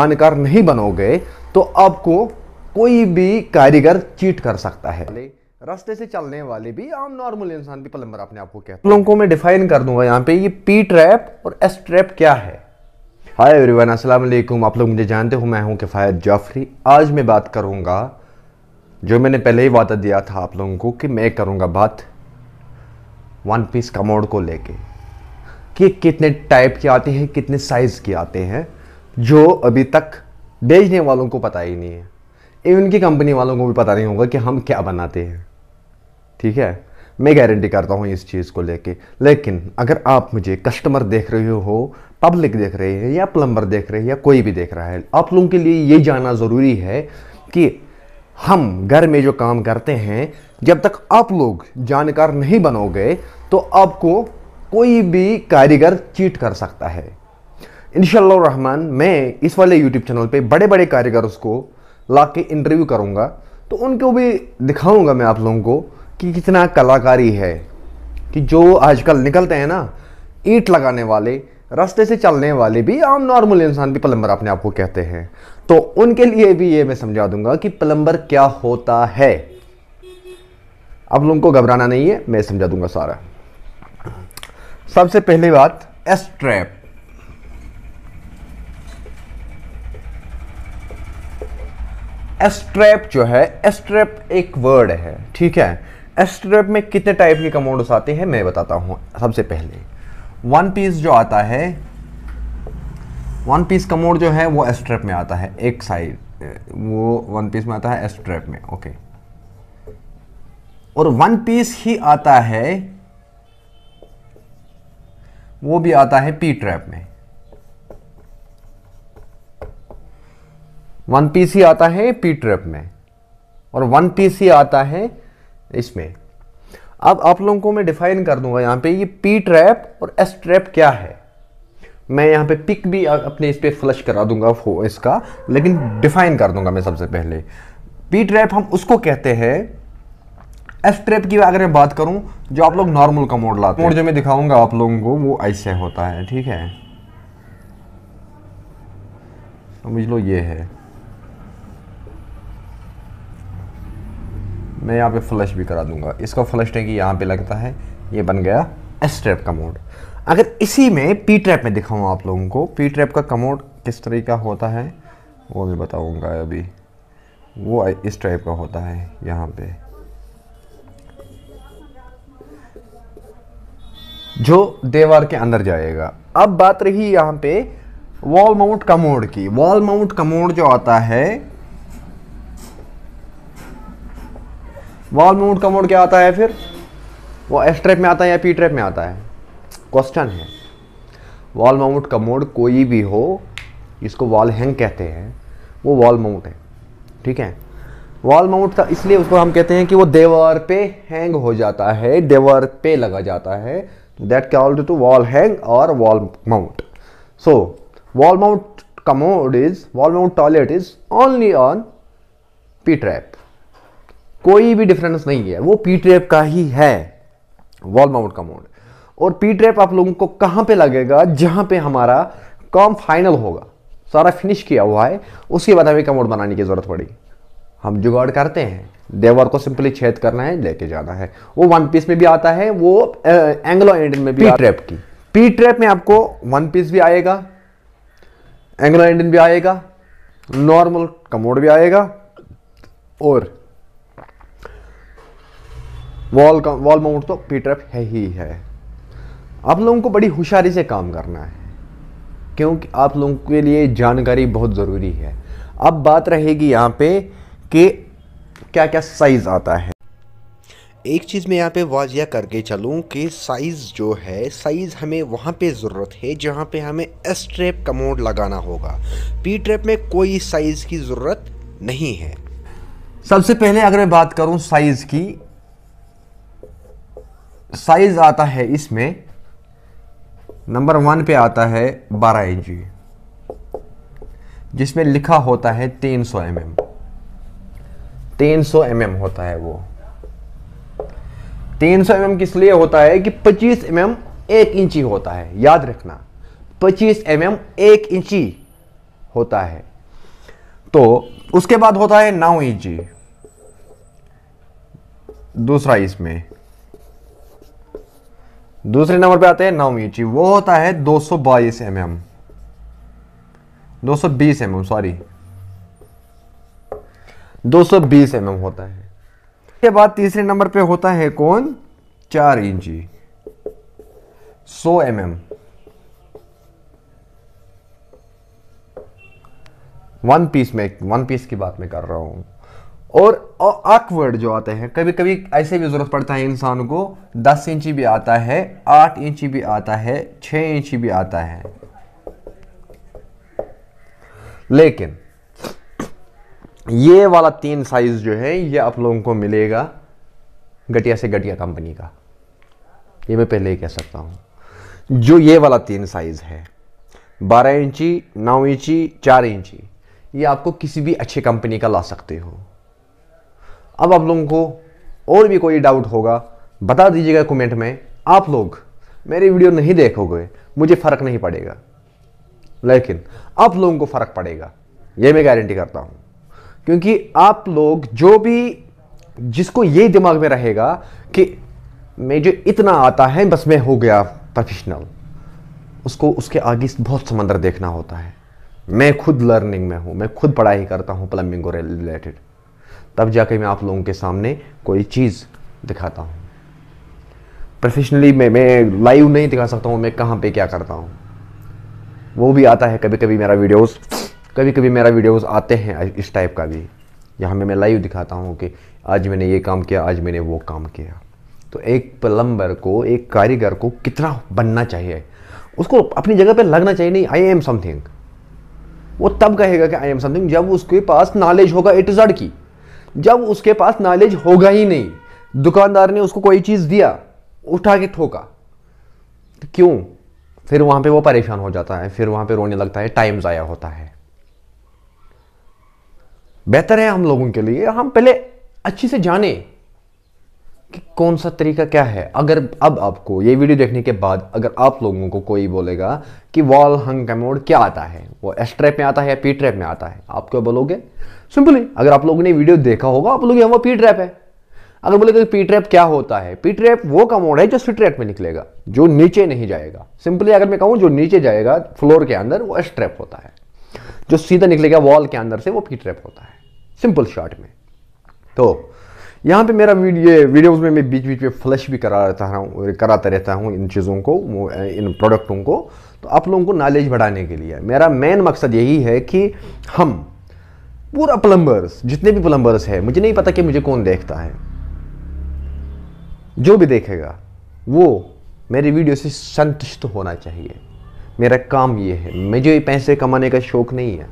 जानकार नहीं बनोगे तो आपको कोई भी कारीगर चीट कर सकता है रास्ते से चलने वाले भी आम नॉर्मल इंसान भी प्लम्बर अपने आप को कहते हैं को मैं डिफाइन कर दूंगा यहाँ पे ये पी ट्रैप और एस ट्रैप क्या है हाय एवरीवन अस्सलाम वालेकुम आप लोग मुझे जानते हो मैं हूँ किफ़ायत जाफरी आज मैं बात करूँगा जो मैंने पहले ही वादा दिया था आप लोगों को कि मैं करूँगा बात वन पीस कमोड को लेके कि कितने टाइप के आते हैं कितने साइज़ के आते हैं जो अभी तक बेचने वालों को पता ही नहीं है इवन की कंपनी वालों को भी पता नहीं होगा कि हम क्या बनाते हैं ठीक है मैं गारंटी करता हूँ इस चीज़ को लेके लेकिन अगर आप मुझे कस्टमर देख रहे हो पब्लिक देख रहे हैं या प्लम्बर देख रहे हैं या कोई भी देख रहा है आप लोगों के लिए ये जानना ज़रूरी है कि हम घर में जो काम करते हैं जब तक आप लोग जानकार नहीं बनोगे तो आपको कोई भी कारीगर चीट कर सकता है इन रहमान मैं इस वाले यूट्यूब चैनल पे बड़े बड़े कारीगर को ला के इंटरव्यू करूँगा तो उनको भी दिखाऊँगा मैं आप लोगों को कि कितना कलाकारी है कि जो आजकल निकलते हैं ना ईट लगाने वाले रास्ते से चलने वाले भी आम नॉर्मल इंसान भी प्लम्बर अपने आप को कहते हैं तो उनके लिए भी ये मैं समझा दूंगा कि प्लम्बर क्या होता है आप लोगों को घबराना नहीं है मैं समझा दूंगा सारा सबसे पहली बात एस्ट्रैप एस्ट्रैप जो है एस्ट्रैप एक वर्ड है ठीक है एस्ट्रैप में कितने टाइप के कमोडोस आते हैं मैं बताता हूँ सबसे पहले वन पीस जो आता है वन पीस कमोड जो है वो एस्ट्रैप में आता है एक साइड वो वन पीस में आता है एस्ट्रैप में ओके और वन पीस ही आता है वो भी आता है पी ट्रैप में वन पीस ही आता है पी ट्रैप में और वन पीस ही आता है इसमें अब आप लोगों को मैं डिफाइन कर दूंगा यहाँ पे ये पी ट्रैप और एस ट्रैप क्या है मैं यहाँ पे पिक भी अपने इस पर फ्लश करा दूंगा इसका लेकिन डिफाइन कर दूंगा मैं सबसे पहले पी ट्रैप हम उसको कहते हैं एस ट्रैप की अगर मैं बात करूँ जो आप लोग नॉर्मल का मोड लाते मोड जो मैं दिखाऊंगा आप लोगों को वो ऐसे होता है ठीक है समझ लो ये है मैं यहाँ पे फ्लश भी करा दूंगा इसका फ्लश टैंक यहाँ पे लगता है ये बन गया एस ट्रैप का मोड अगर इसी में पी ट्रैप में दिखाऊँ आप लोगों को पी ट्रैप का कमोड किस तरीका का होता है वो मैं बताऊँगा अभी वो इस टाइप का होता है यहाँ पे जो देवार के अंदर जाएगा अब बात रही यहाँ पे वॉल माउंट कमोड की वॉल माउंट कमोड जो आता है वॉल माउंट का मोड क्या आता है फिर वो एस ट्रैप में आता है या पी ट्रैप में आता है क्वेश्चन है वॉल माउंट का मोड कोई भी हो जिसको वॉल हैंग कहते हैं वो वॉल माउंट है ठीक है वॉल माउंट था इसलिए उसको हम कहते हैं कि वो देवर पे हैंग हो जाता है देवर पे लगा जाता है that called to wall hang और wall mount so wall mount का mode is wall mount toilet is only on P trap कोई भी डिफरेंस नहीं है वो पी ट्रेप का ही है वॉल माउंट का मोड और पी ट्रेप आप लोगों को कहां पे लगेगा जहां पे हमारा काम फाइनल होगा सारा फिनिश किया हुआ है उसके बाद हमें कमोड बनाने की ज़रूरत पड़ी हम जुगाड़ करते हैं देवर को सिंपली छेद करना है लेके जाना है वो वन पीस में भी आता है वो एंग्लो इंडियन में भी पी ट्रैप की पी ट्रैप में आपको वन पीस भी आएगा एंग्लो इंडियन भी आएगा नॉर्मल कमोड भी आएगा और वॉल का वॉल माउंट तो पी ट्रैप है ही है आप लोगों को बड़ी होशियारी से काम करना है क्योंकि आप लोगों के लिए जानकारी बहुत ज़रूरी है अब बात रहेगी यहाँ पे कि क्या क्या साइज़ आता है एक चीज़ मैं यहाँ पे वाजिया करके चलूँ कि साइज़ जो है साइज़ हमें वहाँ पे ज़रूरत है जहाँ पे हमें एस ट्रेप का मोड लगाना होगा पी ट्रेप में कोई साइज़ की ज़रूरत नहीं है सबसे पहले अगर मैं बात करूँ साइज़ की साइज आता है इसमें नंबर वन पे आता है 12 इंच जिसमें लिखा होता है 300 सौ mm. तीन सौ mm होता है वो 300 सौ mm किस लिए होता है कि 25 mm एक इंची होता है याद रखना 25 mm एक इंची होता है तो उसके बाद होता है नौ इंची दूसरा इसमें दूसरे नंबर पे आते हैं इंची वो होता है 222 सौ बाईस एम एम दो सौ बीस M M sorry 220 M mm होता है इसके बाद तीसरे नंबर पे होता है कौन चार इंची 100 एम एम वन पीस में वन पीस की बात में कर रहा हूं और आकवर्ड जो आते हैं कभी कभी ऐसे भी ज़रूरत पड़ता है इंसान को दस इंची भी आता है आठ इंची भी आता है छः इंची भी आता है लेकिन ये वाला तीन साइज जो है ये आप लोगों को मिलेगा घटिया से घटिया कंपनी का ये मैं पहले ही कह सकता हूँ जो ये वाला तीन साइज़ है बारह इंची नौ इंची चार इंची ये आपको किसी भी अच्छी कंपनी का ला सकते हो अब आप लोगों को और भी कोई डाउट होगा बता दीजिएगा कमेंट में आप लोग मेरी वीडियो नहीं देखोगे मुझे फ़र्क नहीं पड़ेगा लेकिन आप लोगों को फ़र्क पड़ेगा ये मैं गारंटी करता हूँ क्योंकि आप लोग जो भी जिसको ये दिमाग में रहेगा कि मैं जो इतना आता है बस मैं हो गया प्रोफेशनल उसको उसके आगे बहुत समंदर देखना होता है मैं खुद लर्निंग में हूँ मैं खुद पढ़ाई करता हूँ प्लम्बिंग को रिलेटेड तब जाके मैं आप लोगों के सामने कोई चीज़ दिखाता हूँ प्रोफेशनली मैं मैं लाइव नहीं दिखा सकता हूँ मैं कहाँ पे क्या करता हूँ वो भी आता है कभी कभी मेरा वीडियोस कभी कभी मेरा वीडियोस आते हैं इस टाइप का भी यहाँ में मैं लाइव दिखाता हूँ कि आज मैंने ये काम किया आज मैंने वो काम किया तो एक प्लम्बर को एक कारीगर को कितना बनना चाहिए उसको अपनी जगह पर लगना चाहिए नहीं आई एम समथिंग वो तब कहेगा कि आई एम समथिंग जब उसके पास नॉलेज होगा इट इज की जब उसके पास नॉलेज होगा ही नहीं दुकानदार ने उसको कोई चीज़ दिया उठा के ठोका तो क्यों फिर वहां पे वो परेशान हो जाता है फिर वहां पे रोने लगता है टाइम ज़ाया होता है बेहतर है हम लोगों के लिए हम पहले अच्छे से जाने कि कौन सा तरीका क्या है अगर अब आपको ये वीडियो देखने के बाद अगर आप लोगों को कोई बोलेगा कि वॉल हंग कैमोड क्या आता है वो एस ट्रैप में आता है या पी ट्रैप में आता है आप क्या बोलोगे सिंपली अगर आप लोगों ने वीडियो देखा होगा आप लोग हाँ, वो पी ट्रैप है अगर बोलेगा पी ट्रैप क्या होता है पी ट्रैप वो कमोड है जो स्ट्रीट ट्रैप में निकलेगा जो नीचे नहीं जाएगा सिंपली अगर मैं कहूँ जो नीचे जाएगा फ्लोर के अंदर वो एस ट्रैप होता है जो सीधा निकलेगा वॉल के अंदर से वो पी ट्रैप होता है सिंपल शॉर्ट में तो यहाँ पे मेरा वीडियो वीडियोस में मैं बीच बीच में फ्लैश भी करा रहता हूँ कराता रहता हूँ इन चीज़ों को इन प्रोडक्टों को तो आप लोगों को नॉलेज बढ़ाने के लिए मेरा मेन मकसद यही है कि हम पूरा प्लम्बर्स जितने भी प्लम्बर्स हैं मुझे नहीं पता कि मुझे कौन देखता है जो भी देखेगा वो मेरे वीडियो से संतुष्ट होना चाहिए मेरा काम ये है मुझे पैसे कमाने का शौक़ नहीं है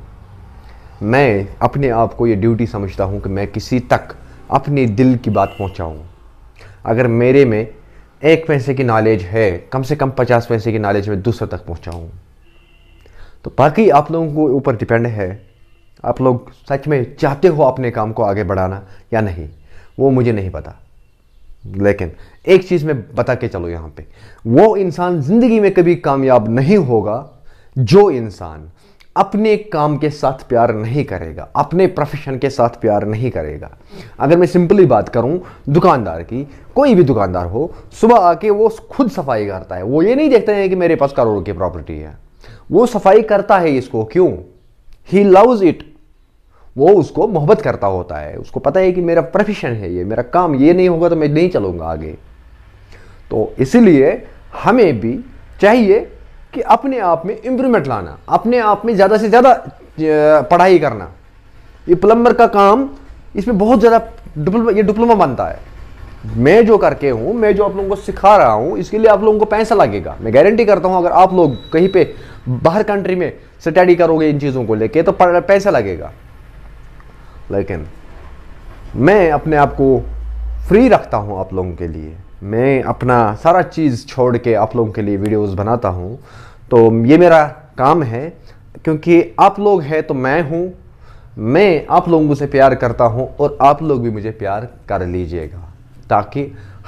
मैं अपने आप को ये ड्यूटी समझता हूँ कि मैं किसी तक अपने दिल की बात पहुँचाऊँ अगर मेरे में एक पैसे की नॉलेज है कम से कम पचास पैसे की नॉलेज में दूसरों तक पहुँचाऊँ तो बाकी आप लोगों को ऊपर डिपेंड है आप लोग सच में चाहते हो अपने काम को आगे बढ़ाना या नहीं वो मुझे नहीं पता लेकिन एक चीज़ मैं बता के चलो यहाँ पे वो इंसान ज़िंदगी में कभी कामयाब नहीं होगा जो इंसान अपने काम के साथ प्यार नहीं करेगा अपने प्रोफेशन के साथ प्यार नहीं करेगा अगर मैं सिंपली बात करूं दुकानदार की कोई भी दुकानदार हो सुबह आके वो खुद सफाई करता है वो ये नहीं देखता है कि मेरे पास करोड़ की प्रॉपर्टी है वो सफाई करता है इसको क्यों ही लव्स इट वो उसको मोहब्बत करता होता है उसको पता है कि मेरा प्रोफेशन है ये मेरा काम ये नहीं होगा तो मैं नहीं चलूंगा आगे तो इसीलिए हमें भी चाहिए कि अपने आप में इम्प्रूवमेंट लाना अपने आप में ज़्यादा से ज़्यादा पढ़ाई करना ये प्लम्बर का काम इसमें बहुत ज़्यादा डिप्लोमा ये डिप्लोमा बनता है मैं जो करके हूँ मैं जो आप लोगों को सिखा रहा हूँ इसके लिए आप लोगों को पैसा लगेगा मैं गारंटी करता हूँ अगर आप लोग कहीं पे बाहर कंट्री में स्टडी करोगे इन चीज़ों को लेके तो पैसा लगेगा लेकिन मैं अपने आप को फ्री रखता हूँ आप लोगों के लिए मैं अपना सारा चीज़ छोड़ के आप लोगों के लिए वीडियोस बनाता हूँ तो ये मेरा काम है क्योंकि आप लोग हैं तो मैं हूँ मैं आप लोगों से प्यार करता हूँ और आप लोग भी मुझे प्यार कर लीजिएगा ताकि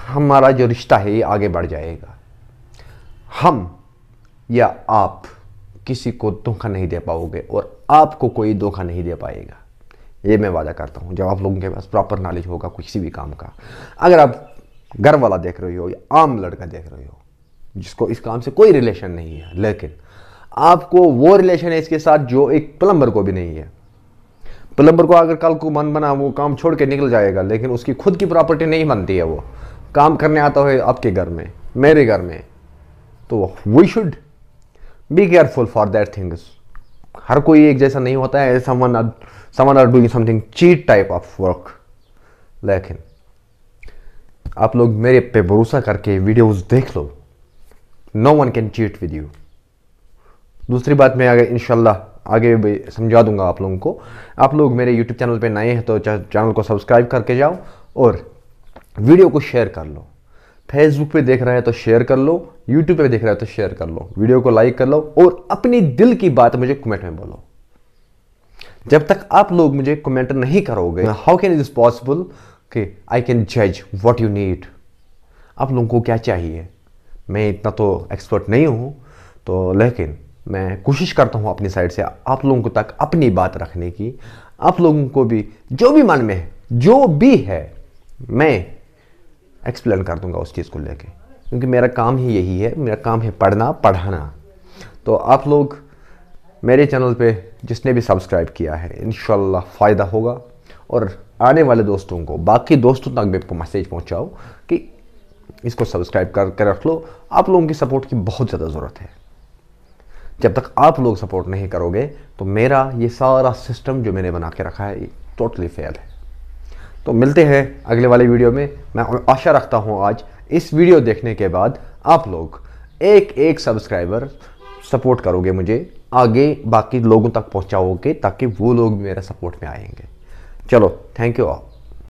हमारा जो रिश्ता है ये आगे बढ़ जाएगा हम या आप किसी को धोखा नहीं दे पाओगे और आपको कोई धोखा नहीं दे पाएगा ये मैं वादा करता हूँ जब आप लोगों के पास प्रॉपर नॉलेज होगा किसी भी काम का अगर आप घर वाला देख रही हो या आम लड़का देख रही हो जिसको इस काम से कोई रिलेशन नहीं है लेकिन आपको वो रिलेशन है इसके साथ जो एक प्लम्बर को भी नहीं है प्लम्बर को अगर कल को मन बना वो काम छोड़ के निकल जाएगा लेकिन उसकी खुद की प्रॉपर्टी नहीं बनती है वो काम करने आता है आपके घर में मेरे घर में तो we should be careful for that things हर कोई एक जैसा नहीं होता है someone are someone are doing something cheat type of work लेकिन आप लोग मेरे पे भरोसा करके वीडियोस देख लो no one can cheat with you दूसरी बात मैं अगर इनशाला आगे भी समझा दूंगा आप लोगों को आप लोग मेरे यूट्यूब चैनल पे नए हैं तो चैनल को सब्सक्राइब करके जाओ और वीडियो को शेयर कर लो फेसबुक पे देख रहे हैं तो शेयर कर लो यूट्यूब पे देख रहे हैं तो शेयर कर लो वीडियो को लाइक कर लो और अपनी दिल की बात मुझे कमेंट में बोलो जब तक आप लोग मुझे कमेंट नहीं करोगे हाउ कैन इज पॉसिबल कि आई कैन जज वॉट यू नीड आप लोगों को क्या चाहिए मैं इतना तो एक्सपर्ट नहीं हूँ तो लेकिन मैं कोशिश करता हूँ अपनी साइड से आप लोगों तक अपनी बात रखने की आप लोगों को भी जो भी मन में है जो भी है मैं एक्सप्लेन कर दूंगा उस चीज़ को लेके क्योंकि मेरा काम ही यही है मेरा काम है पढ़ना पढ़ाना तो आप लोग मेरे चैनल पे जिसने भी सब्सक्राइब किया है इन फ़ायदा होगा और आने वाले दोस्तों को बाकी दोस्तों तक मेरे को मैसेज पहुंचाओ कि इसको सब्सक्राइब कर रख लो आप लोगों की सपोर्ट की बहुत ज़्यादा ज़रूरत है जब तक आप लोग सपोर्ट नहीं करोगे तो मेरा ये सारा सिस्टम जो मैंने बना के रखा है ये टोटली फेल है तो मिलते हैं अगले वाले वीडियो में मैं आशा रखता हूँ आज इस वीडियो देखने के बाद आप लोग एक एक सब्सक्राइबर सपोर्ट करोगे मुझे आगे बाकी लोगों तक पहुँचाओगे ताकि वो लोग मेरा सपोर्ट में आएंगे चलो थैंक यू ऑल